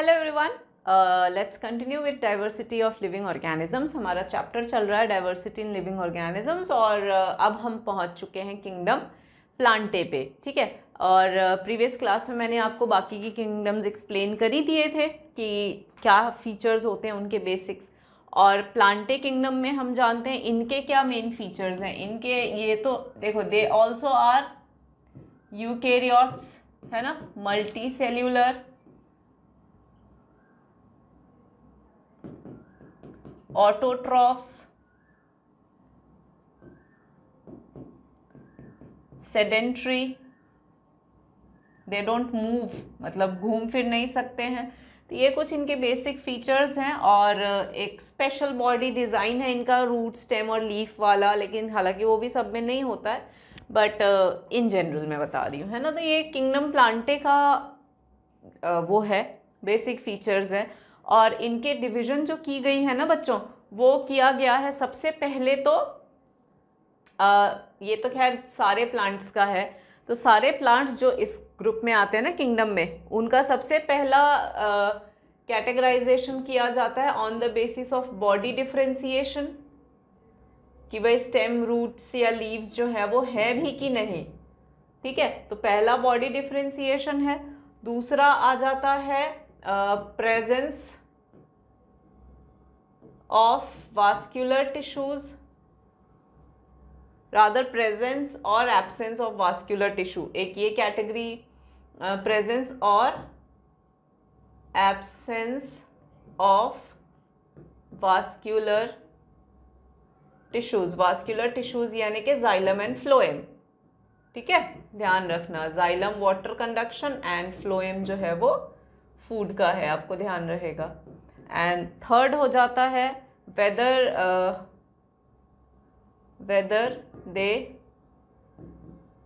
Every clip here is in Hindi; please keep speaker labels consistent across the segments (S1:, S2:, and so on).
S1: Hello everyone let's continue with diversity of living organisms हमारा चैप्टर चल रहा है डाइवर्सिटी इन लिविंग ऑर्गेनिजम्स और uh, अब हम पहुंच चुके हैं किंगडम प्लांटे पे ठीक है और प्रीवियस uh, क्लास में मैंने आपको बाकी की किंगडम्स एक्सप्लेन कर ही दिए थे कि क्या फीचर्स होते हैं उनके बेसिक्स और प्लांटे किंगडम में हम जानते हैं इनके क्या मेन फीचर्स हैं इनके ये तो देखो दे ऑल्सो आर यू है ना multicellular autotrophs sedentary they don't move मतलब घूम फिर नहीं सकते हैं तो ये कुछ इनके बेसिक फीचर्स हैं और uh, एक स्पेशल बॉडी डिज़ाइन है इनका रूट स्टेम और लीफ वाला लेकिन हालांकि वो भी सब में नहीं होता है बट इन जनरल मैं बता रही हूँ है ना तो ये किंगडम प्लांटे का uh, वो है बेसिक फीचर्स हैं और इनके डिवीज़न जो की गई है ना बच्चों वो किया गया है सबसे पहले तो आ, ये तो खैर सारे प्लांट्स का है तो सारे प्लांट्स जो इस ग्रुप में आते हैं ना किंगडम में उनका सबसे पहला कैटेगराइजेशन किया जाता है on the basis of body differentiation कि भाई स्टेम रूट्स या लीव्स जो है वो है भी कि नहीं ठीक है तो पहला बॉडी डिफ्रेंसीशन है दूसरा आ जाता है presence of vascular tissues rather presence और एबसेंस ऑफ वास्क्यूलर टिश्यू एक ये कैटेगरी प्रेजेंस और absence of vascular tissues vascular tissues यानी कि जाइलम एंड फ्लोएम ठीक है ध्यान रखना xylem water conduction and phloem जो है वो फूड का है आपको ध्यान रहेगा एंड थर्ड हो जाता है whether whether they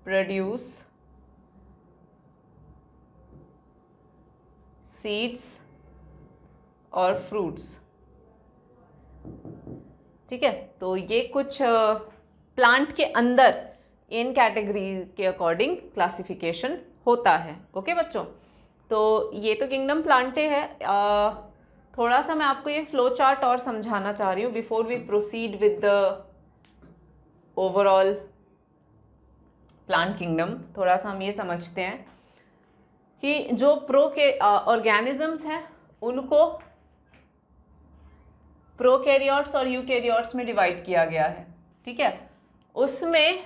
S1: produce seeds और फ्रूट्स ठीक है तो ये कुछ प्लांट uh, के अंदर इन कैटेगरी के अकॉर्डिंग क्लासिफिकेशन होता है ओके बच्चों तो ये तो किंगडम प्लांटे है आ, थोड़ा सा मैं आपको ये फ्लो चार्ट और समझाना चाह रही हूँ before we proceed with the overall plant kingdom थोड़ा सा हम ये समझते हैं कि जो प्रो के ऑर्गेनिजम्स हैं उनको प्रोकैरियोट्स और यूकैरियोट्स में डिवाइड किया गया है ठीक है उसमें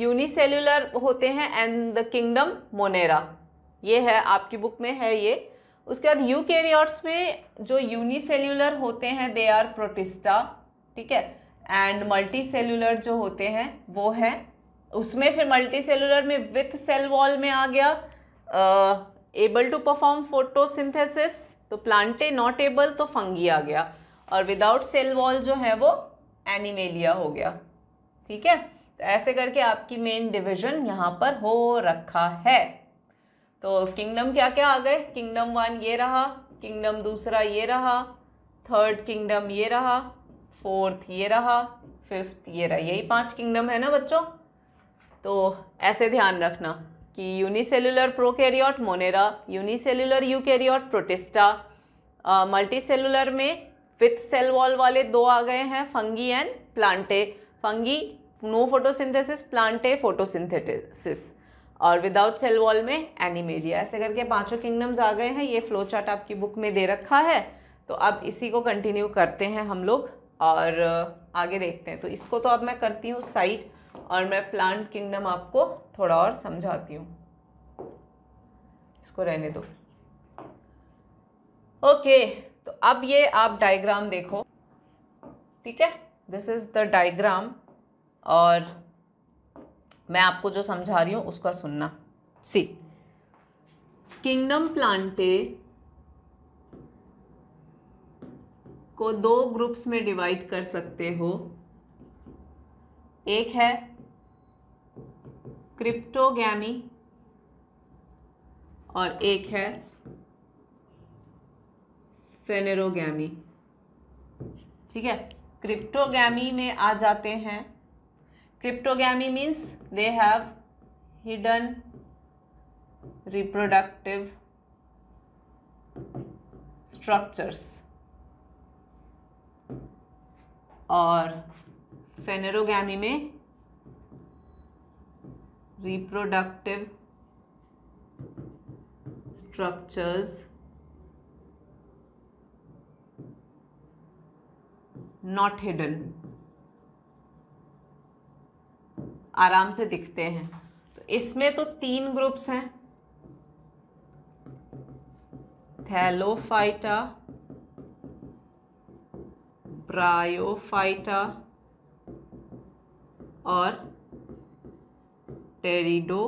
S1: यूनिसेल्युलर होते हैं एंड द किंगडम मोनेरा ये है आपकी बुक में है ये उसके बाद यूकैरियोट्स में जो यूनिसेल्यूलर होते हैं दे आर प्रोटिस्टा ठीक है एंड मल्टी सेल्यूलर जो होते हैं वो है उसमें फिर मल्टी सेल्यूलर में विथ सेल वॉल में आ गया एबल टू परफॉर्म फोटोसिंथेसिस तो प्लांटे नॉट एबल तो फंगी आ गया और विदाउट सेल वॉल जो है वो एनिमेलिया हो गया ठीक है तो ऐसे करके आपकी मेन डिवीजन यहाँ पर हो रखा है तो किंगडम क्या क्या आ गए किंगडम वन ये रहा किंगडम दूसरा ये रहा थर्ड किंगडम ये रहा फोर्थ ये रहा फिफ्थ ये रहा यही पांच किंगडम है ना बच्चों तो ऐसे ध्यान रखना कि unicellular prokaryote monera unicellular eukaryote protista multicellular में फिफ्थ सेल वॉल वाले दो आ गए हैं fungi and plantae fungi no photosynthesis plantae photosynthesis और विदाउट सेल वॉल में एनिमेलिया ऐसे करके पांचों किंगडम्स आ गए हैं ये फ्लो चार्ट आपकी बुक में दे रखा है तो अब इसी को कंटिन्यू करते हैं हम लोग और uh, आगे देखते हैं तो इसको तो अब मैं करती हूँ साइट और मैं प्लांट किंगडम आपको थोड़ा और समझाती हूँ इसको रहने दो ओके तो अब ये आप डायग्राम देखो ठीक है दिस इज़ द डायग्राम और मैं आपको जो समझा रही हूँ उसका सुनना सी किंगडम प्लांटे को दो ग्रुप्स में डिवाइड कर सकते हो एक है क्रिप्टोगैमी और एक है फेनेरोगैमी ठीक है क्रिप्टोगैमी में आ जाते हैं Cryptogamy means they have hidden reproductive structures or phanerogamy में reproductive structures not hidden आराम से दिखते हैं तो इसमें तो तीन ग्रुप्स हैं थैलोफाइटा ब्रायोफाइटा और 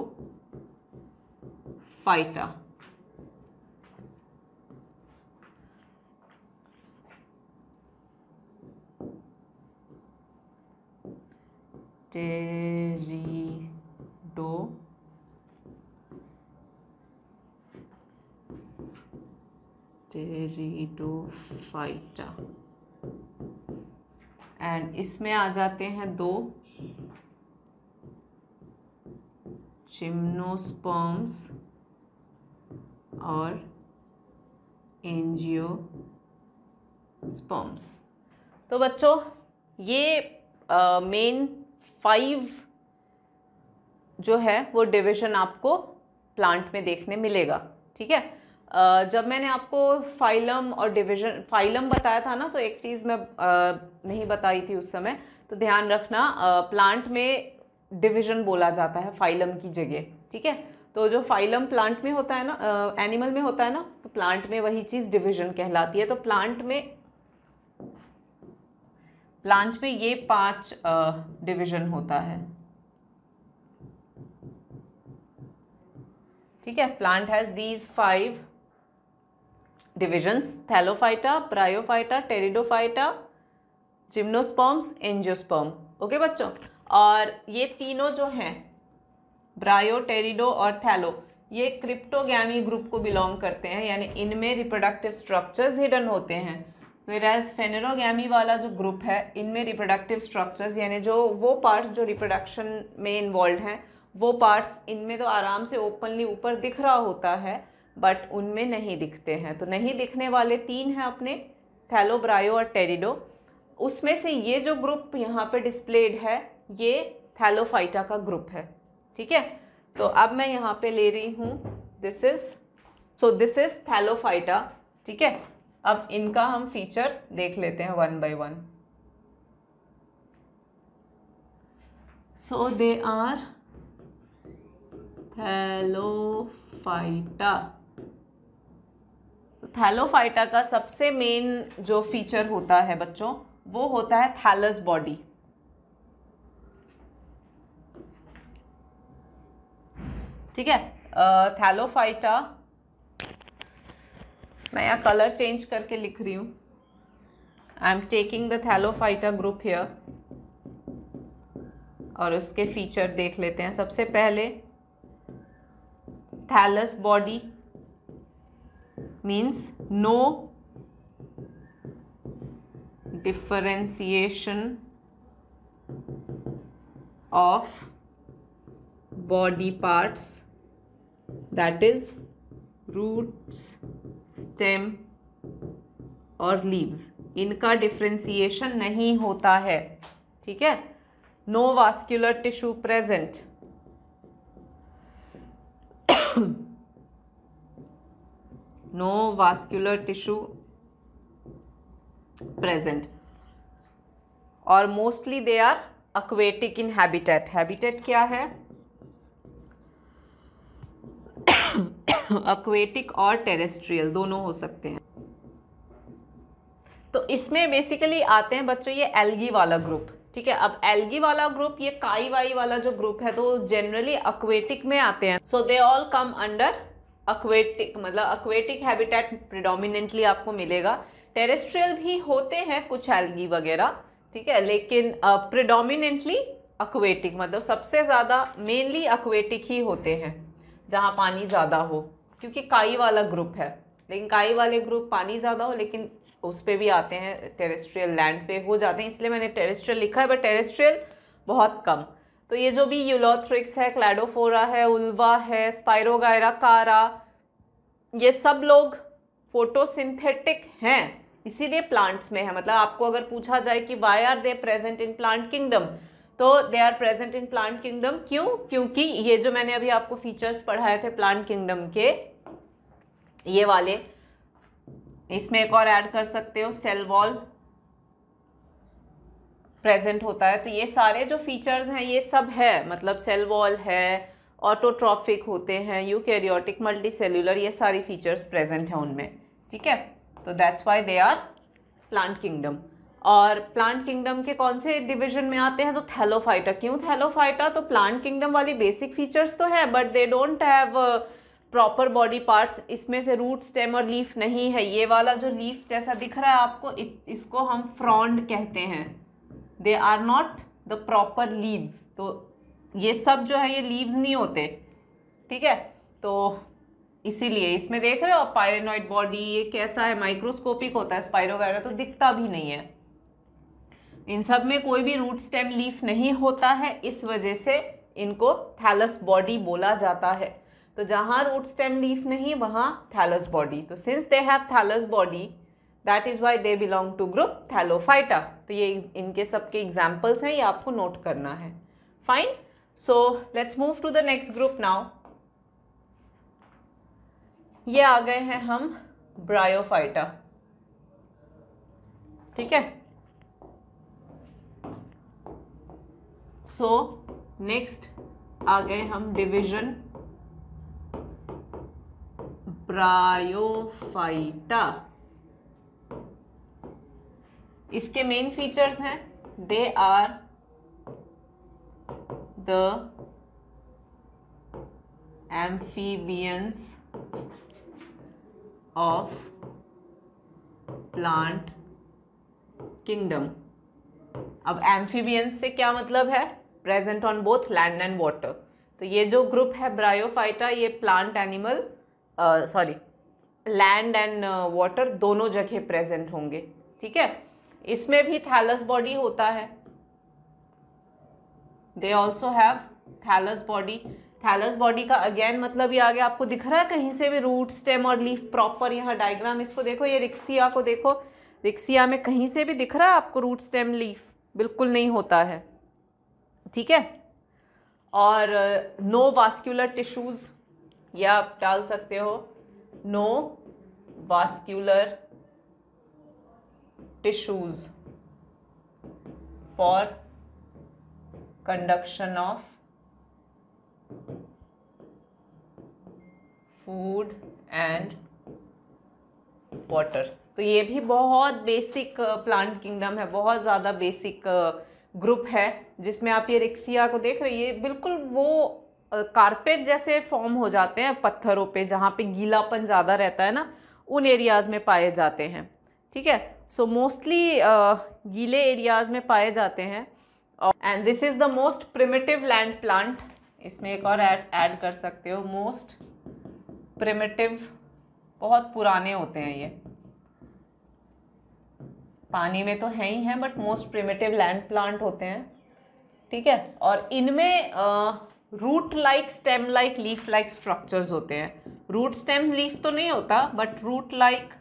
S1: pteridophyta pteridophyta and इसमें आ जाते हैं दो चिम्नोस्पर्म्स और एनजियो स्पर्म्स तो बच्चों ये मेन फाइव जो है वो डिवीज़न आपको प्लांट में देखने मिलेगा ठीक है जब मैंने आपको फाइलम और डिवीजन फाइलम बताया था ना तो एक चीज़ मैं नहीं बताई थी उस समय तो ध्यान रखना प्लांट में डिवीजन बोला जाता है फाइलम की जगह ठीक है तो जो फाइलम प्लांट में होता है ना एनिमल में होता है ना तो प्लांट में वही चीज़ डिवीजन कहलाती है तो प्लांट में प्लांट में ये पांच डिवीजन होता है ठीक है plant has these five divisions thallophyta bryophyta pteridophyta gymnosperms angiosperm okay बच्चों और ये तीनों जो हैं ब्रायो टेरिडो और थैलो ये क्रिप्टोगैमी ग्रुप को बिलोंग करते हैं यानी इनमें रिप्रोडक्टिव स्ट्रक्चर्स हिडन होते हैं वेराज फेनरोगी वाला जो ग्रुप है इनमें रिप्रोडक्टिव स्ट्रक्चर्स यानी जो वो पार्ट्स जो रिप्रोडक्शन में इन्वॉल्व हैं वो पार्ट्स इनमें तो आराम से ओपनली ऊपर दिख रहा होता है बट उनमें नहीं दिखते हैं तो नहीं दिखने वाले तीन हैं अपने थैलोब्रायो और टेरिडो उसमें से ये जो ग्रुप यहाँ पे डिस्प्लेड है ये थैलोफाइटा का ग्रुप है ठीक है तो अब मैं यहाँ पे ले रही हूँ this is so this is thallophyta ठीक है अब इनका हम फीचर देख लेते हैं one by one so they are thallophyta thallophyta का सबसे मेन जो फीचर होता है बच्चों वो होता है थैलस बॉडी ठीक है थैलोफाइटा मैं यहाँ कलर चेंज करके लिख रही हूँ I am taking the thallophyta group here और उसके फीचर देख लेते हैं सबसे पहले thallus body means no differentiation of body parts that is roots stem और लीव्स इनका डिफ्रेंसिएशन नहीं होता है ठीक है no vascular tissue present no vascular tissue present और mostly they are aquatic in habitat habitat क्या है अक्वेटिक और टेरेस्ट्रियल दोनों हो सकते हैं तो इसमें बेसिकली आते हैं बच्चों ये एल्गी वाला ग्रुप ठीक है अब एल्गी वाला ग्रुप ये काई वाई वाला जो ग्रुप है तो जनरली अक्वेटिक में आते हैं so they all come under aquatic मतलब अक्वेटिक हैबिटेट प्रिडोमिनेंटली आपको मिलेगा टेरेस्ट्रियल भी होते हैं कुछ एल्गी वगैरह ठीक है लेकिन प्रिडोमिनेंटली अक्वेटिक मतलब सबसे ज़्यादा मेनली अक्वेटिक ही होते हैं जहाँ पानी ज़्यादा हो क्योंकि काई वाला ग्रुप है लेकिन काई वाले ग्रुप पानी ज़्यादा हो लेकिन उस पर भी आते हैं टेरेस्ट्रियल लैंड पे हो जाते हैं इसलिए मैंने टेरेस्ट्रियल लिखा है बट टेरेस्ट्रियल बहुत कम तो ये जो भी यूलोथ्रिक्स है क्लैडोफोरा है उल्वा है स्पायरोगायरा कारा ये सब लोग फोटोसिंथेटिक हैं इसीलिए प्लांट्स में है मतलब आपको अगर पूछा जाए कि why are they present in plant kingdom तो they are present in plant kingdom क्यों क्योंकि ये जो मैंने अभी आपको फीचर्स पढ़ाए थे प्लांट किंगडम के ये वाले इसमें एक और ऐड कर सकते हो सेल वॉल प्रेजेंट होता है तो ये सारे जो फीचर्स हैं ये सब है मतलब सेल वॉल है ऑटोट्रॉफिक होते हैं यूकैरियोटिक मल्टीसेल्युलर ये सारी फीचर्स प्रेजेंट हैं उनमें ठीक है तो that's why they are plant kingdom और प्लांट किंगडम के कौन से डिवीजन में आते हैं तो थैलोफाइटा क्यों थैलोफाइटा तो प्लांट किंगडम वाली बेसिक फीचर्स तो है but they don't have proper body parts इसमें से रूट स्टेम और लीफ नहीं है ये वाला जो लीफ जैसा दिख रहा है आपको इसको हम फ्रॉन्ड कहते हैं they are not the proper leaves तो ये सब जो है ये लीव्स नहीं होते ठीक है तो इसीलिए इसमें देख रहे हो पायरेनॉइड बॉडी ये कैसा है माइक्रोस्कोपिक होता है स्पायरोगायरा तो दिखता भी नहीं है इन सब में कोई भी रूट स्टेम लीफ नहीं होता है इस वजह से इनको थैलस बॉडी बोला जाता है तो जहाँ रूट स्टेम लीफ नहीं वहाँ थैलस बॉडी तो since they have thallus body that is why they belong to group thallophyta तो ये इनके सबके एग्जाम्पल्स हैं ये आपको नोट करना है fine so let's move to the next group now ये आ गए हैं हम ब्रायोफाइटा ठीक है सो नेक्स्ट आ गए हम डिवीजन ब्रायोफाइटा इसके मेन फीचर्स हैं they are the amphibians of plant kingdom अब एम्फीबियंस से क्या मतलब है present on both land and water तो ये जो ग्रुप है ब्रायोफाइटा ये plant animal sorry land and water दोनों जगह प्रेजेंट होंगे ठीक है इसमें भी थैलस बॉडी होता है they also have thallus body thallus body का अगेन मतलब ये आ गया आपको दिख रहा है कहीं से भी रूट स्टेम और लीफ प्रॉपर यहाँ डायग्राम इसको देखो ये रिक्सिया को देखो रिक्सिया में कहीं से भी दिख रहा है आपको रूट स्टेम लीफ बिल्कुल नहीं होता है ठीक है और नो वास्क्यूलर टिश्यूज़ या आप डाल सकते हो no vascular tissues for conduction of food and water तो ये भी बहुत बेसिक प्लांट किंगडम है बहुत ज़्यादा बेसिक ग्रुप uh, है जिसमें आप ये रिक्सिया को देख रहे हैं ये बिल्कुल वो कारपेट uh, जैसे फॉर्म हो जाते हैं पत्थरों पे जहाँ पे गीलापन ज़्यादा रहता है ना उन एरियाज़ में पाए जाते हैं ठीक है सो मोस्टली uh, गीले एरियाज़ में पाए जाते हैं and this is the most primitive land plant इसमें एक और ऐड ऐड कर सकते हो मोस्ट प्रिमिटिव बहुत पुराने होते हैं ये पानी में तो हैं ही हैं but most primitive land plant होते हैं ठीक है और इनमें root like stem like leaf like structures होते हैं रूट स्टेम लीफ तो नहीं होता but root like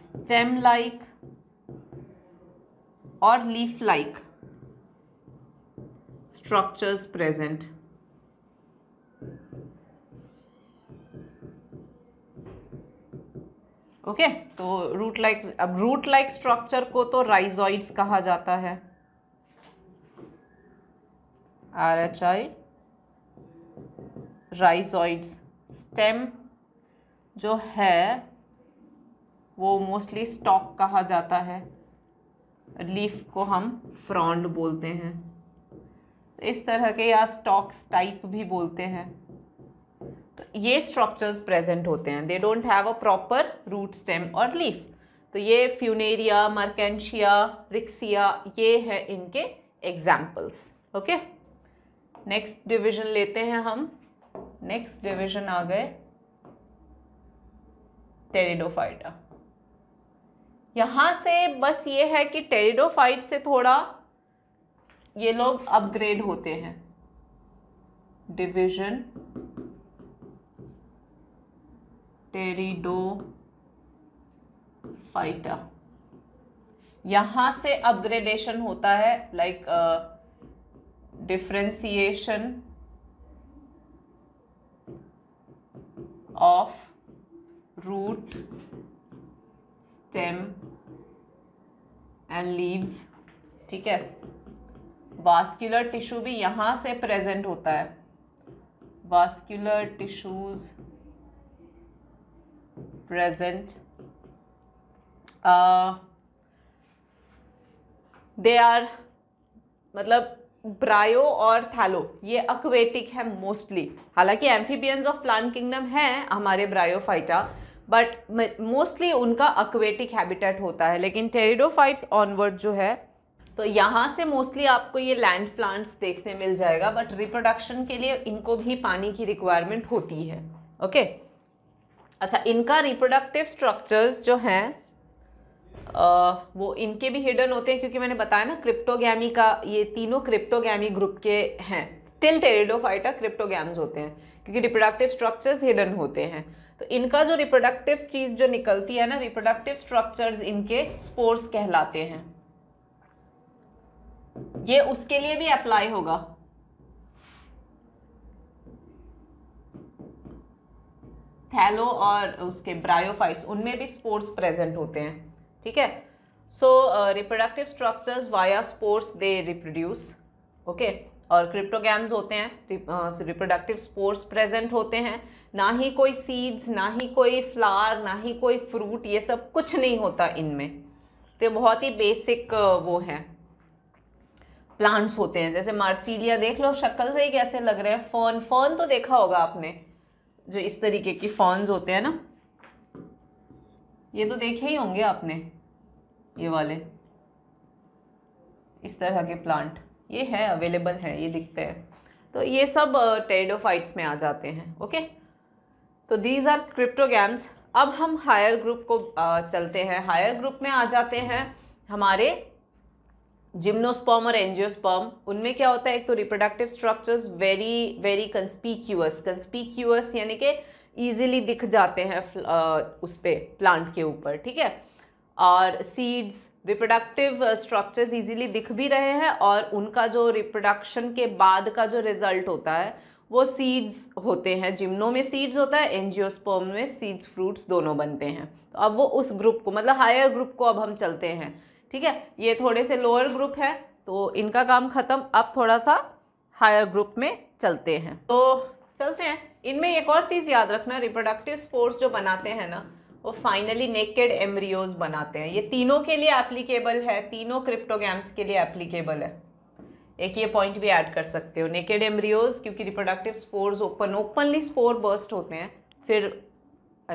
S1: stem like और leaf like structures present okay तो रूट लाइक अब रूट लाइक स्ट्रक्चर को तो राइजॉइड्स कहा जाता है R H I rhizoids stem जो है वो मोस्टली स्टॉक कहा जाता है लीफ को हम फ्रॉन्ड बोलते हैं इस तरह के या स्टॉक्स टाइप भी बोलते हैं ये स्ट्रक्चर्स प्रेजेंट होते हैं they don't have a proper root stem और लीफ तो ये फ्यूनेरिया मर्केंशिया रिक्सिया ये है इनके एग्जाम्पल्स ओके नेक्स्ट डिविजन लेते हैं हम नेक्स्ट डिविजन आ गए टेरिडोफाइटा यहाँ से बस ये है कि टेरिडोफाइट से थोड़ा ये लोग अपग्रेड होते हैं डिवीजन टेरिडो फाइटा यहाँ से अपग्रेडेशन होता है like differentiation of root stem and leaves ठीक है वास्क्यूलर टिश्यू भी यहाँ से प्रेजेंट होता है vascular tissues present. Uh, they मतलब ब्रायो और थैलो ये अक्वेटिक है मोस्टली हालांकि एम्फीबियंस ऑफ प्लांट किंगडम हैं हमारे ब्रायोफाइटा बट मोस्टली उनका अक्वेटिक हैबिटेट होता है लेकिन टेरिडोफाइट्स ऑनवर्ड जो है तो यहाँ से मोस्टली आपको ये लैंड प्लांट्स देखने मिल जाएगा बट रिप्रोडक्शन के लिए इनको भी पानी की रिक्वायरमेंट होती है ओके okay? अच्छा इनका रिप्रोडक्टिव स्ट्रक्चर्स जो हैं वो इनके भी हिडन होते हैं क्योंकि मैंने बताया ना क्रिप्टोगैमी का ये तीनों क्रिप्टोगैमी ग्रुप के हैं टिल टेरिडोफाइटा क्रिप्टोगैम्स होते हैं क्योंकि रिप्रोडक्टिव स्ट्रक्चर्स हिडन होते हैं तो इनका जो रिप्रोडक्टिव चीज़ जो निकलती है ना रिप्रोडक्टिव स्ट्रक्चर्स इनके स्पोर्स कहलाते हैं ये उसके लिए भी अप्लाई होगा थैलो और उसके ब्रायोफाइट्स उनमें भी स्पोर्स प्रेजेंट होते हैं ठीक है so reproductive structures via spores they reproduce okay और क्रिप्टोगैम्स होते हैं रिप्रोडक्टिव स्पोर्स प्रेजेंट होते हैं ना ही कोई सीड्स ना ही कोई फ्लावर ना ही कोई फ्रूट ये सब कुछ नहीं होता इनमें तो बहुत ही बेसिक uh, वो है प्लांट्स होते हैं जैसे मार्सीलिया देख लो शक्ल से ही कैसे लग रहे हैं फर्न फर्न तो देखा होगा आपने जो इस तरीके की फॉन्स होते हैं ना ये तो देखे ही होंगे आपने ये वाले इस तरह के प्लांट ये है अवेलेबल है ये दिखते हैं तो ये सब टेडोफाइट्स में आ जाते हैं ओके तो दीज आर क्रिप्टोगैम्स अब हम हायर ग्रुप को चलते हैं हायर ग्रुप में आ जाते हैं हमारे जिम्नोस्पर्म और एंजियोस्पर्म उनमें क्या होता है एक तो reproductive structures very very conspicuous conspicuous यानी कि ईजिली दिख जाते हैं उस पर प्लांट के ऊपर ठीक है और सीड्स रिप्रोडक्टिव स्ट्रक्चर्स ईजिली दिख भी रहे हैं और उनका जो रिप्रोडक्शन के बाद का जो रिज़ल्ट होता है वो सीड्स होते हैं जिम्नो में सीड्स होता है एनजियोस्पर्म में सीड्स फ्रूट्स दोनों बनते हैं तो अब वो उस ग्रुप को मतलब हायर ग्रुप को अब हम चलते हैं ठीक है ये थोड़े से लोअर ग्रुप है तो इनका काम ख़त्म अब थोड़ा सा हायर ग्रुप में चलते हैं तो चलते हैं इनमें एक और चीज़ याद रखना रिप्रोडक्टिव स्पोर्ट्स जो बनाते हैं ना वो फाइनली नेकेड एमरियोज बनाते हैं ये तीनों के लिए एप्लीकेबल है तीनों क्रिप्टोगैम्स के लिए एप्लीकेबल है एक ये पॉइंट भी ऐड कर सकते हो नेकेड एमरियोज क्योंकि reproductive spores open openly spore burst होते हैं फिर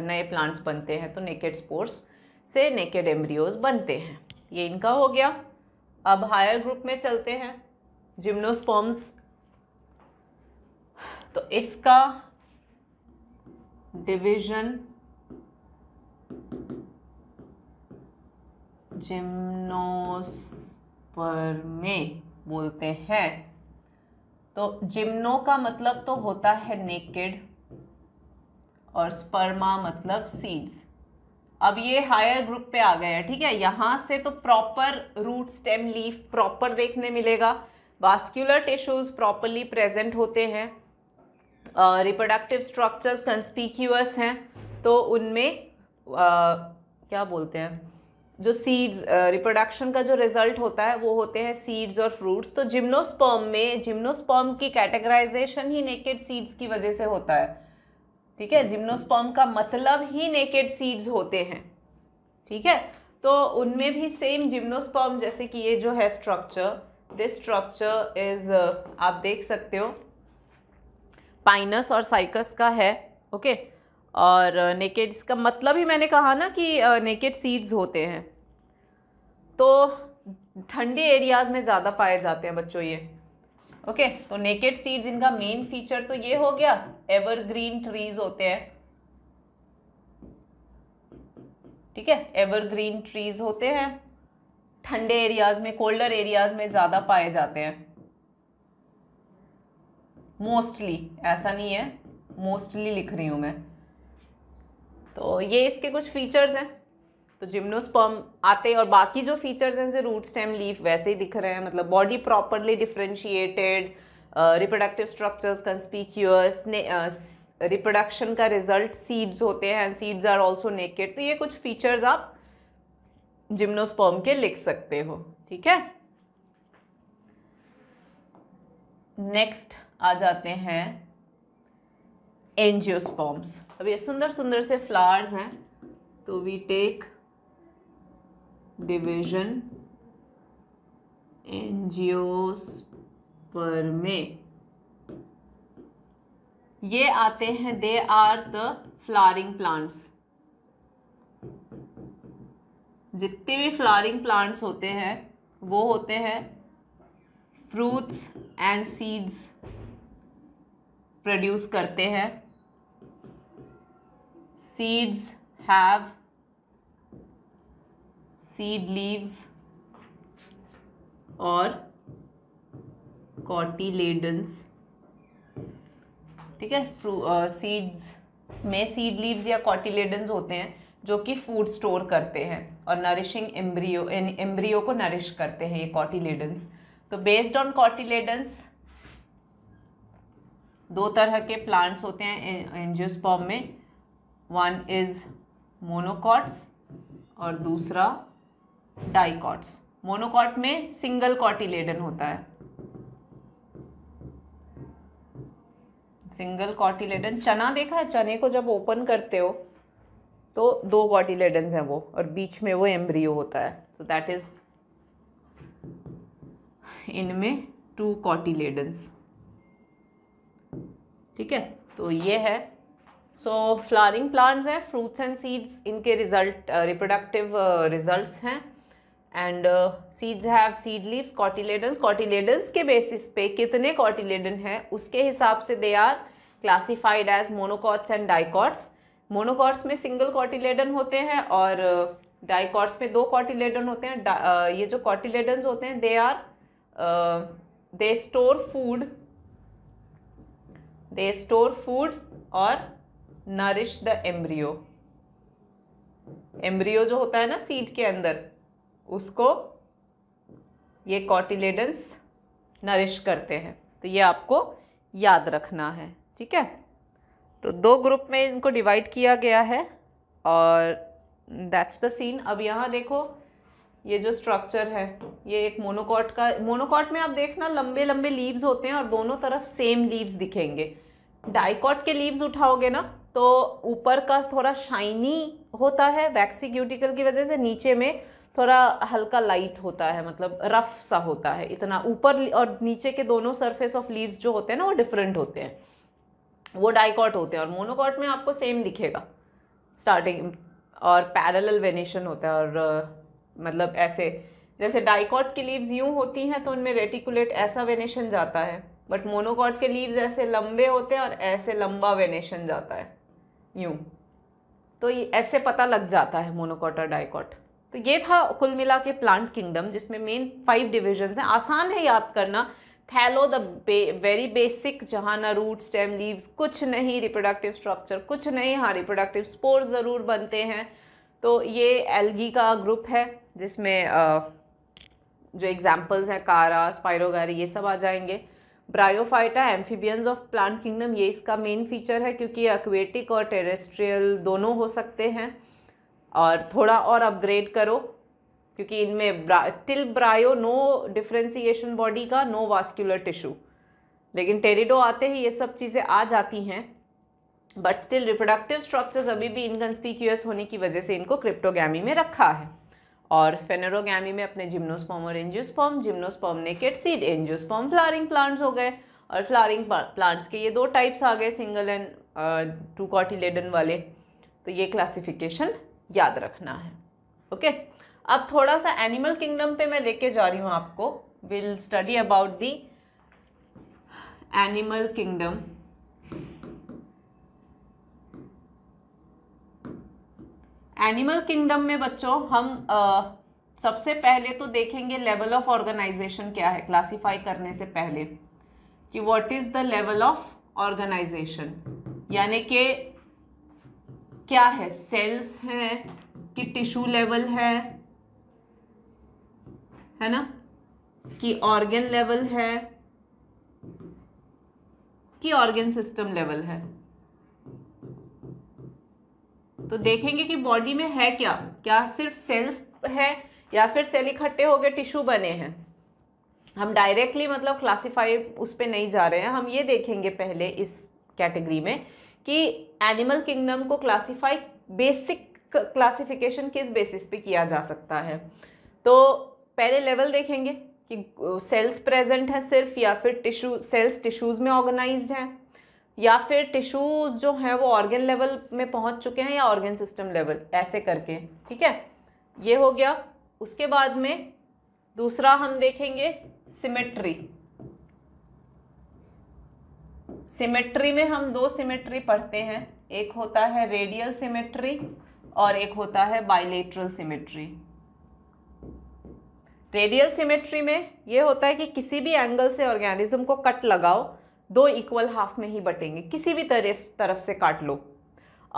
S1: नए प्लांट्स बनते हैं तो नेकेड स्पोर्स से नेकेड एमरियोज बनते हैं ये इनका हो गया अब हायर ग्रुप में चलते हैं जिम्नोस्पर्म्स तो इसका डिवीजन जिम्नोस्पर में बोलते हैं तो जिम्नो का मतलब तो होता है नेकेड और स्पर्मा मतलब सीड्स अब ये हायर ग्रुप पे आ गया है ठीक है यहाँ से तो proper root stem leaf proper देखने मिलेगा वास्क्यूलर टिश्यूज़ प्रॉपरली प्रेजेंट होते हैं रिप्रोडक्टिव स्ट्रक्चर्स कंस्पिक्यूअस हैं तो उनमें uh, क्या बोलते हैं जो सीड्स रिप्रोडक्शन uh, का जो रिजल्ट होता है वो होते हैं सीड्स और फ्रूट्स तो जिम्नोस्पर्म में जिम्नोस्पर्म की कैटेगराइजेशन ही नेकेड सीड्स की वजह से होता है ठीक है जिम्नोस्पॉम का मतलब ही नेकेड सीड्स होते हैं ठीक है तो उनमें भी सेम जिम्नोस्पॉम जैसे कि ये जो है स्ट्रक्चर दिस स्ट्रक्चर इज आप देख सकते हो पाइनस और साइकस का है ओके और नेकेड्स uh, का मतलब ही मैंने कहा ना कि नेकेड uh, सीड्स होते हैं तो ठंडे एरियाज़ में ज़्यादा पाए जाते हैं बच्चों ये ओके तो नेकेड सीड्स इनका मेन फीचर तो ये हो गया एवरग्रीन ट्रीज होते हैं ठीक है एवरग्रीन ट्रीज होते हैं ठंडे एरियाज में कोल्डर एरियाज में ज़्यादा पाए जाते हैं मोस्टली ऐसा नहीं है मोस्टली लिख रही हूँ मैं तो ये इसके कुछ फीचर्स हैं तो जिम्नोस्पर्म आते और बाकी जो फीचर्स हैं जैसे रूट स्टेम लीफ वैसे ही दिख रहे हैं मतलब body properly differentiated reproductive structures conspicuous reproduction का रिजल्ट सीड्स होते हैं and seeds are also naked तो ये कुछ फीचर्स आप जिम्नोस्पर्म के लिख सकते हो ठीक है नेक्स्ट आ जाते हैं एनजियोस्पर्म्स अब ये सुंदर सुंदर से फ्लावर्स हैं तो वी टेक डिवीजन में ये आते हैं they are the flowering plants जितने भी फ्लारिंग प्लांट्स होते हैं वो होते हैं फ्रूट्स एंड सीड्स प्रोड्यूस करते हैं सीड्स हैव सीड लीव्स और कॉटिलेडन्स ठीक है सीड्स में सीड लीव्स या कॉटीलेडन्स होते हैं जो कि फूड स्टोर करते हैं और नरिशिंग एम्ब्रियो एम्ब्रियो को नरिश करते हैं ये कॉटिलेडन्स तो बेस्ड ऑन कॉटीलेडन्स दो तरह के प्लांट्स होते हैं एंजियोस्पॉम में वन इज़ मोनोकॉट्स और दूसरा डाइकॉट्स मोनोकॉट में सिंगल कॉटिलेडन होता है सिंगल कॉटिलेडन चना देखा है चने को जब ओपन करते हो तो दो कॉटिलेडन हैं वो और बीच में वो एम्ब्रियो होता है तो दैट इज इनमें टू कॉटिलेडन्स ठीक है तो ये है सो फ्लावरिंग प्लांट्स हैं फ्रूट्स एंड सीड्स इनके रिजल्ट रिप्रोडक्टिव रिजल्ट्स हैं and seeds have seed leaves cotyledons cotyledons के बेसिस पे कितने कॉटिलेडन हैं उसके हिसाब से they are classified as monocots and dicots monocots में सिंगल कॉटिलेडन होते हैं और डाइकॉट्स uh, में दो कॉटिलेडन होते हैं uh, ये जो कॉटिलेडन्स होते हैं they are they store food they store food और नरिश द एम्ब्रियो एम्ब्रियो जो होता है ना सीड के अंदर उसको ये कॉटिलेडन्स नरिश करते हैं तो ये आपको याद रखना है ठीक है तो दो ग्रुप में इनको डिवाइड किया गया है और दैट्स द सीन अब यहाँ देखो ये जो स्ट्रक्चर है ये एक मोनोकॉट का मोनोकॉट में आप देखना लंबे लंबे लीव्स होते हैं और दोनों तरफ सेम लीव्स दिखेंगे डाइकॉट के लीव्स उठाओगे ना तो ऊपर का थोड़ा शाइनी होता है वैक्सी की वजह से नीचे में थोड़ा हल्का लाइट होता है मतलब रफ सा होता है इतना ऊपर और नीचे के दोनों सरफेस ऑफ लीव्स जो होते हैं ना वो डिफरेंट होते हैं वो डाइकॉट होते हैं और मोनोकॉट में आपको सेम दिखेगा स्टार्टिंग और पैरेलल वेनेशन होता है और uh, मतलब ऐसे जैसे डाइकॉट की लीव्स यूँ होती हैं तो उनमें रेटिकुलेट ऐसा वेनेशन जाता है बट मोनोकॉट के लीव्स ऐसे लंबे होते हैं और ऐसे लंबा वेनेशन जाता है यूँ तो ये ऐसे पता लग जाता है मोनोकॉट और डाइकॉट तो ये था कुल मिला के प्लांट किंगडम जिसमें मेन फाइव डिविजन्स हैं आसान है याद करना थैलो द बे वेरी बेसिक जहाँ ना रूट स्टेम लीव्स कुछ नहीं रिप्रोडक्टिव स्ट्रक्चर कुछ नहीं हाँ रिप्रोडक्टिव स्पोर्स ज़रूर बनते हैं तो ये एल्गी का ग्रुप है जिसमें जो एग्जाम्पल्स हैं कारा स्पायरोगारी ये सब आ जाएंगे bryophyta amphibians of plant kingdom ये इसका मेन फीचर है क्योंकि एक्वेटिक और टेरेस्ट्रियल दोनों हो सकते हैं और थोड़ा और अपग्रेड करो क्योंकि इनमें till bryo no differentiation body का नो वास्कुलर टिश्यू लेकिन टेरिडो आते ही ये सब चीज़ें आ जाती हैं बट स्टिल रिप्रोडक्टिव स्ट्रक्चर्स अभी भी इनकन्स्पिक्यूस होने की वजह से इनको क्रिप्टोगैमी में रखा है और फेनेरोगैमी में अपने जिम्नोस्पॉम और angiosperm gymnosperm naked seed angiosperm flowering plants हो गए और फ्लारिंग प्लांट्स के ये दो टाइप्स आ गए सिंगल एंड टू कॉटिलेडन वाले तो ये क्लासिफिकेशन याद रखना है ओके okay? अब थोड़ा सा एनिमल किंगडम पे मैं लेके जा रही हूँ आपको will study about the animal kingdom animal kingdom में बच्चों हम आ, सबसे पहले तो देखेंगे लेवल ऑफ ऑर्गेनाइजेशन क्या है क्लासिफाई करने से पहले कि what is the level of organisation यानी कि क्या है सेल्स हैं कि टिश्यू लेवल है है ना कि ऑर्गेन लेवल है कि ऑर्गेन सिस्टम लेवल है तो देखेंगे कि बॉडी में है क्या क्या सिर्फ सेल्स है या फिर सेल इकट्ठे हो गए टिश्यू बने हैं हम डायरेक्टली मतलब क्लासीफाई उस पर नहीं जा रहे हैं हम ये देखेंगे पहले इस कैटेगरी में कि एनिमल किंगडम को क्लासीफाई बेसिक क्लासिफिकेशन किस बेसिस पे किया जा सकता है तो पहले लेवल देखेंगे कि सेल्स प्रेजेंट है सिर्फ या फिर टिश्यू सेल्स टिश्यूज़ में ऑर्गेनाइज हैं या फिर टिश्यूज़ जो हैं वो ऑर्गेन लेवल में पहुंच चुके हैं या ऑर्गेन सिस्टम लेवल ऐसे करके ठीक है ये हो गया उसके बाद में दूसरा हम देखेंगे सिमेट्री सिमेट्री में हम दो सिमेट्री पढ़ते हैं एक होता है रेडियल सिमेट्री और एक होता है बाइलेट्रल सिमेट्री रेडियल सिमेट्री में ये होता है कि किसी भी एंगल से ऑर्गेनिज्म को कट लगाओ दो इक्वल हाफ में ही बटेंगे किसी भी तरफ तरफ से काट लो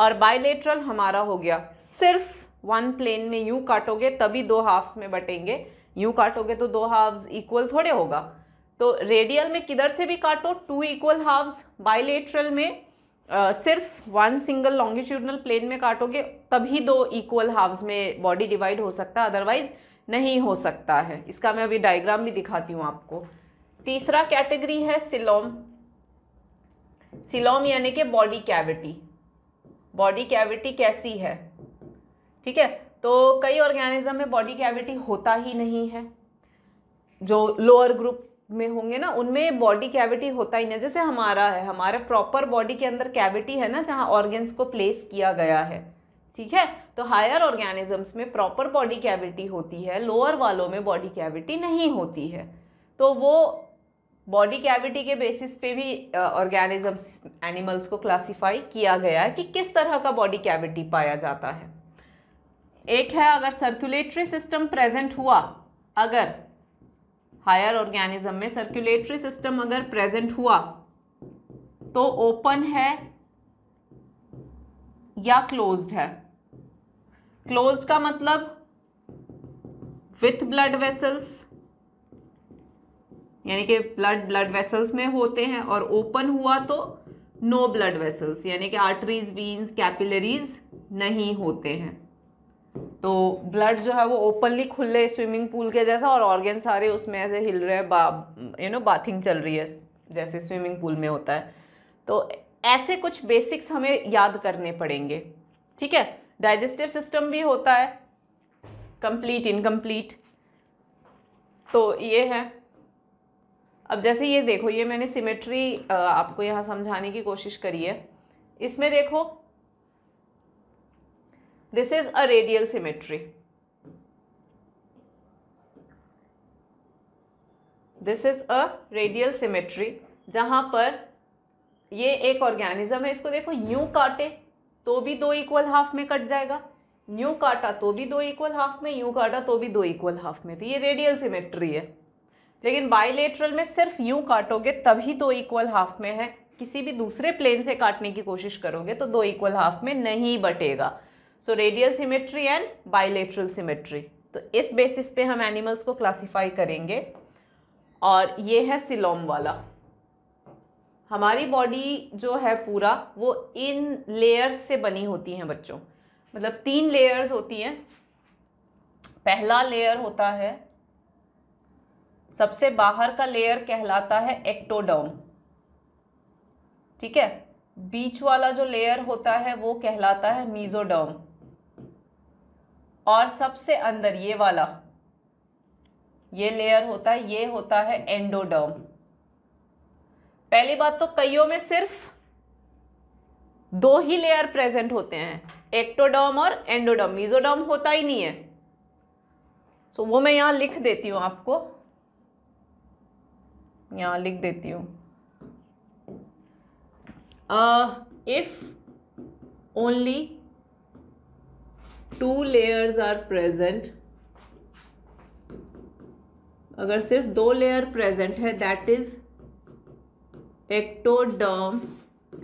S1: और बाइलेट्रल हमारा हो गया सिर्फ वन प्लेन में यू काटोगे तभी दो हाफ्स में बटेंगे यू काटोगे तो दो हाफ्स इक्वल थोड़े होगा तो रेडियल में किधर से भी काटो टू इक्वल हाफ्स बाइलेट्रल में आ, सिर्फ वन सिंगल लॉन्गिट्यूडनल प्लेन में काटोगे तभी दो इक्वल हाव्स में बॉडी डिवाइड हो सकता है अदरवाइज नहीं हो सकता है इसका मैं अभी डायग्राम भी दिखाती हूँ आपको तीसरा कैटेगरी है सिलोम सिलोम यानी कि बॉडी कैविटी बॉडी कैविटी कैसी है ठीक है तो कई ऑर्गेनिज्म में बॉडी कैविटी होता ही नहीं है जो लोअर ग्रुप में होंगे ना उनमें बॉडी कैविटी होता ही नहीं जैसे हमारा है हमारे प्रॉपर बॉडी के अंदर कैविटी है ना जहाँ ऑर्गेन्स को प्लेस किया गया है ठीक है तो हायर ऑर्गेनिजम्स में प्रॉपर बॉडी कैविटी होती है लोअर वालों में बॉडी कैविटी नहीं होती है तो वो बॉडी कैविटी के बेसिस पे भी ऑर्गेनिजम्स एनिमल्स को क्लासिफाई किया गया है कि किस तरह का बॉडी कैविटी पाया जाता है एक है अगर सर्कुलेटरी सिस्टम प्रेजेंट हुआ अगर हायर ऑर्गेनिज्म में सर्कुलेटरी सिस्टम अगर प्रेजेंट हुआ तो ओपन है या क्लोज्ड है क्लोज्ड का मतलब विथ ब्लड वेसल्स यानी कि ब्लड ब्लड वेसल्स में होते हैं और ओपन हुआ तो नो ब्लड वेसल्स यानी कि आर्टरीज वीन्स कैपिलरीज नहीं होते हैं तो ब्लड जो है वो ओपनली खुले स्विमिंग पूल के जैसा और ऑर्गेन सारे उसमें ऐसे हिल रहे हैं बा यू नो बाथिंग चल रही है जैसे स्विमिंग पूल में होता है तो ऐसे कुछ बेसिक्स हमें याद करने पड़ेंगे ठीक है डाइजेस्टिव सिस्टम भी होता है कंप्लीट इनकम्प्लीट तो ये है अब जैसे ये देखो ये मैंने सिमेट्री आपको यहाँ समझाने की कोशिश करी है इसमें देखो this is a radial symmetry. This is a radial symmetry जहाँ पर ये एक ऑर्गेनिज्म है इसको देखो न्यू काटे तो भी दो इक्वल हाफ में कट जाएगा न्यू काटा तो भी दो इक्वल हाफ में यू काटा तो भी दो इक्वल हाफ में तो ये रेडियल सिमेट्री है लेकिन बाइलेटरल में सिर्फ यू काटोगे तभी दो इक्वल हाफ में है किसी भी दूसरे प्लेन से काटने की कोशिश करोगे तो दो इक्वल हाफ में नहीं बटेगा so radial symmetry and bilateral symmetry तो इस बेसिस पे हम एनिमल्स को क्लासिफाई करेंगे और ये है सिलोम वाला हमारी बॉडी जो है पूरा वो इन लेयर्स से बनी होती हैं बच्चों मतलब तीन लेयर्स होती हैं पहला लेयर होता है सबसे बाहर का लेयर कहलाता है एक्टोडर्म ठीक है बीच वाला जो लेयर होता है वो कहलाता है मीजोडर्म और सबसे अंदर ये वाला ये लेयर होता है ये होता है एंडोडर्म पहली बात तो कईयों में सिर्फ दो ही लेयर प्रेजेंट होते हैं एक्टोडर्म और एंडोडर्म मीजोडर्म होता ही नहीं है सो so, वो मैं यहाँ लिख देती हूँ आपको यहां लिख देती हूँ if uh, only two layers are present अगर सिर्फ दो लेयर प्रेजेंट है that is ectoderm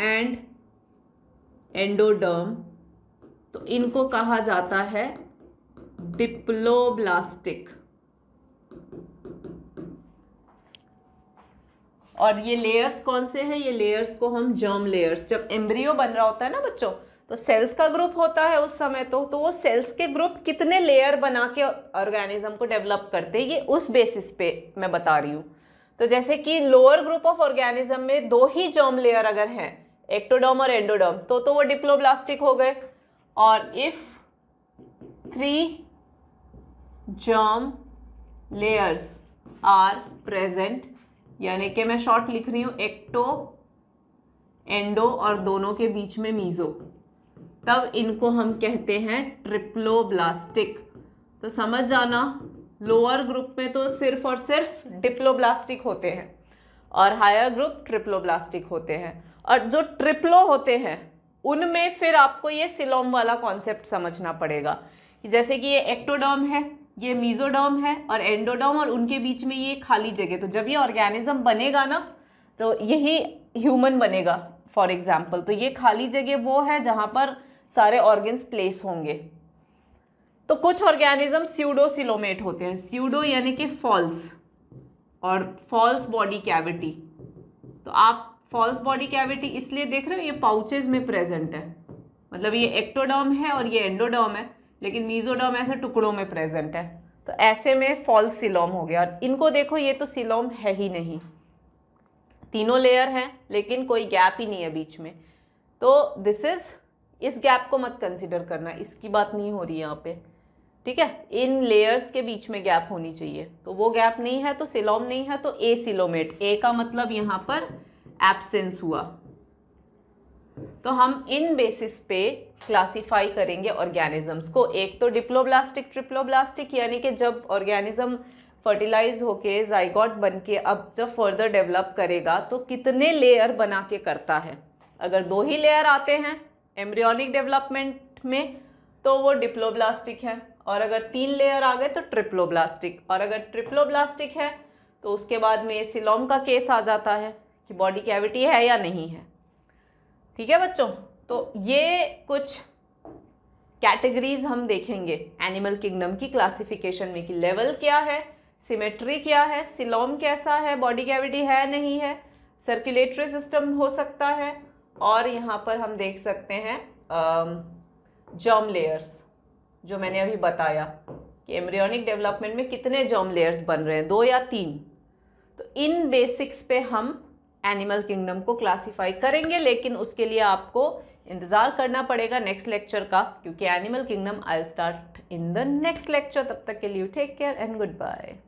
S1: and endoderm तो इनको कहा जाता है डिप्लोब्लास्टिक और ये लेयर्स कौन से हैं ये लेयर्स को हम जर्म लेयर्स जब एम्ब्रियो बन रहा होता है ना बच्चों तो सेल्स का ग्रुप होता है उस समय तो तो वो सेल्स के ग्रुप कितने लेयर बना के ऑर्गेनिज्म को डेवलप करते ये उस बेसिस पे मैं बता रही हूँ तो जैसे कि लोअर ग्रुप ऑफ ऑर्गेनिज्म में दो ही जॉम लेयर अगर हैं एक्टोडॉम और एंडोडॉम तो तो वो डिप्लोब्लास्टिक हो गए और if three germ layers are present यानी कि मैं शॉर्ट लिख रही हूँ एक्टो एंडो और दोनों के बीच में मीज़ो तब इनको हम कहते हैं ट्रिप्लोब्लास्टिक तो समझ जाना लोअर ग्रुप में तो सिर्फ और सिर्फ डिप्लोब्लास्टिक होते हैं और हायर ग्रुप ट्रिप्लोब्लास्टिक होते हैं और जो ट्रिप्लो होते हैं उनमें फिर आपको ये सिलोम वाला कॉन्सेप्ट समझना पड़ेगा जैसे कि ये एक्टोडॉम है ये मीज़ोडॉम है और एंडोडॉम और उनके बीच में ये खाली जगह तो जब ये ऑर्गेनिज्म बनेगा ना तो यही ह्यूमन बनेगा फॉर एग्ज़ाम्पल तो ये खाली जगह वो है जहाँ पर सारे ऑर्गन्स प्लेस होंगे तो कुछ ऑर्गेनिज्म स्यूडोसिलोमेट होते हैं स्यूडो यानी कि फॉल्स और फॉल्स बॉडी कैविटी तो आप फॉल्स बॉडी कैविटी इसलिए देख रहे हो ये पाउचेज में प्रेजेंट है मतलब ये एक्टोडर्म है और ये एंडोडर्म है लेकिन मीजोडर्म ऐसे टुकड़ों में प्रेजेंट है तो ऐसे में फॉल्स सिलोम हो गया और इनको देखो ये तो सिलोम है ही नहीं तीनों लेयर हैं लेकिन कोई गैप ही नहीं है बीच में तो दिस इज़ इस गैप को मत कंसिडर करना इसकी बात नहीं हो रही यहाँ पे ठीक है इन लेयर्स के बीच में गैप होनी चाहिए तो वो गैप नहीं है तो सिलोम नहीं है तो ए सिलोमेट ए का मतलब यहाँ पर एब्सेंस हुआ तो हम इन बेसिस पे क्लासिफाई करेंगे ऑर्गेनिजम्स को एक तो डिप्लोब्लास्टिक ट्रिप्लोब्लास्टिक यानी कि जब ऑर्गेनिज्म फर्टिलाइज होके जाइगॉट बन के अब जब फर्दर डेवलप करेगा तो कितने लेयर बना के करता है अगर दो ही लेयर आते हैं एम्ब्रियोनिक डेवलपमेंट में तो वो डिप्लोब्लास्टिक है और अगर तीन लेयर आ गए तो ट्रिप्लोब्लास्टिक और अगर ट्रिप्लोब्लास्टिक है तो उसके बाद में सिलोम का केस आ जाता है कि बॉडी कैविटी है या नहीं है ठीक है बच्चों तो ये कुछ कैटेगरीज हम देखेंगे एनिमल किंगडम की क्लासिफिकेशन में कि लेवल क्या है सिमेट्री क्या है सिलोम कैसा है बॉडी कैविटी है नहीं है सर्कुलेटरी सिस्टम हो सकता है और यहाँ पर हम देख सकते हैं जर्म लेयर्स जो मैंने अभी बताया कि एम्ब्रियोनिक डेवलपमेंट में कितने जर्म लेयर्स बन रहे हैं दो या तीन तो इन बेसिक्स पे हम एनिमल किंगडम को क्लासिफाई करेंगे लेकिन उसके लिए आपको इंतज़ार करना पड़ेगा नेक्स्ट लेक्चर का क्योंकि animal kingdom I start in the next lecture तब तक के लिए take care and good bye